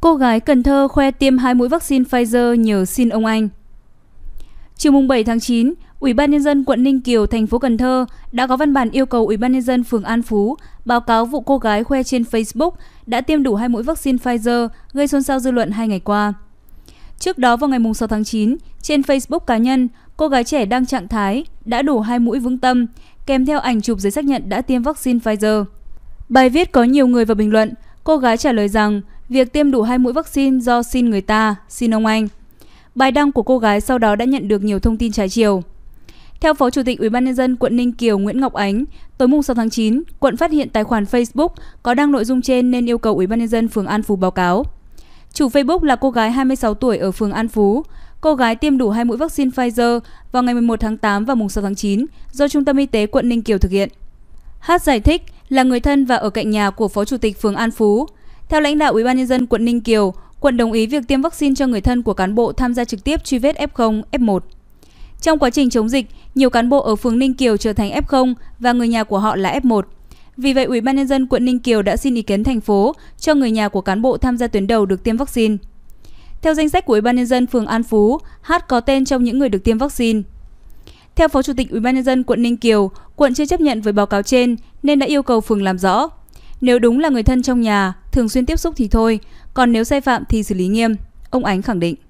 Cô gái Cần Thơ khoe tiêm hai mũi vaccine Pfizer nhờ xin ông anh. Chiều mùng 7 tháng 9, Ủy ban nhân dân quận Ninh Kiều, thành phố Cần Thơ đã có văn bản yêu cầu Ủy ban nhân dân phường An Phú báo cáo vụ cô gái khoe trên Facebook đã tiêm đủ hai mũi vaccine Pfizer gây xôn xao dư luận hai ngày qua. Trước đó vào ngày 6 tháng 9, trên Facebook cá nhân, cô gái trẻ đang trạng thái đã đủ hai mũi vững tâm, kèm theo ảnh chụp giấy xác nhận đã tiêm vaccine Pfizer. Bài viết có nhiều người vào bình luận, cô gái trả lời rằng việc tiêm đủ hai mũi vaccine do xin người ta, xin ông Anh. Bài đăng của cô gái sau đó đã nhận được nhiều thông tin trái chiều. Theo Phó Chủ tịch UBND quận Ninh Kiều Nguyễn Ngọc Ánh, tối mùng 6 tháng 9, quận phát hiện tài khoản Facebook có đăng nội dung trên nên yêu cầu UBND phường An Phú báo cáo. Chủ Facebook là cô gái 26 tuổi ở phường An Phú. Cô gái tiêm đủ hai mũi vaccine Pfizer vào ngày 11 tháng 8 và mùng 6 tháng 9 do Trung tâm Y tế quận Ninh Kiều thực hiện. Hát giải thích là người thân và ở cạnh nhà của Phó Chủ tịch phường An Phú, theo lãnh đạo Ủy ban nhân dân quận Ninh Kiều, quận đồng ý việc tiêm vaccine cho người thân của cán bộ tham gia trực tiếp truy vết F0, F1. Trong quá trình chống dịch, nhiều cán bộ ở phường Ninh Kiều trở thành F0 và người nhà của họ là F1. Vì vậy, Ủy ban nhân dân quận Ninh Kiều đã xin ý kiến thành phố cho người nhà của cán bộ tham gia tuyến đầu được tiêm vaccine. Theo danh sách của Ủy ban nhân dân phường An Phú, H có tên trong những người được tiêm vaccine. Theo Phó Chủ tịch Ủy ban nhân dân quận Ninh Kiều, quận chưa chấp nhận với báo cáo trên nên đã yêu cầu phường làm rõ. Nếu đúng là người thân trong nhà, thường xuyên tiếp xúc thì thôi, còn nếu sai phạm thì xử lý nghiêm, ông Ánh khẳng định.